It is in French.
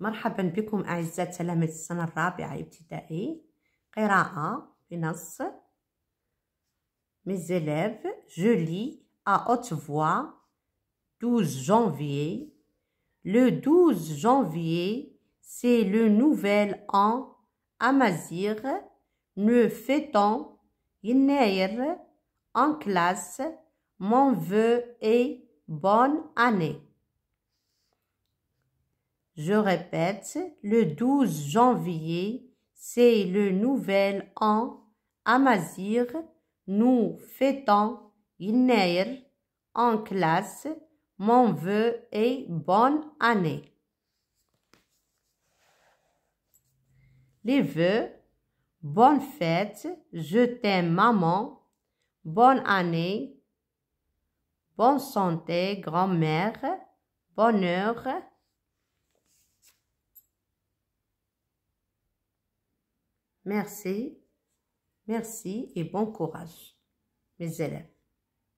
مرحبا بكم أعزائي تلاميذ السنة الرابعة ابتدائي قراءة بنص Mes élèves, je lis à haute voix 12 janvier. Le 12 janvier, c'est le nouvel an Amazir. Nous fêtons Ynair en classe. Mon vœu est bonne année. Je répète, le 12 janvier, c'est le nouvel an amazir. Nous fêtons heure en classe. Mon vœu est bonne année. Les vœux, bonne fête, je t'aime maman, bonne année, bonne santé grand-mère, bonheur, Merci, merci et bon courage, mes élèves.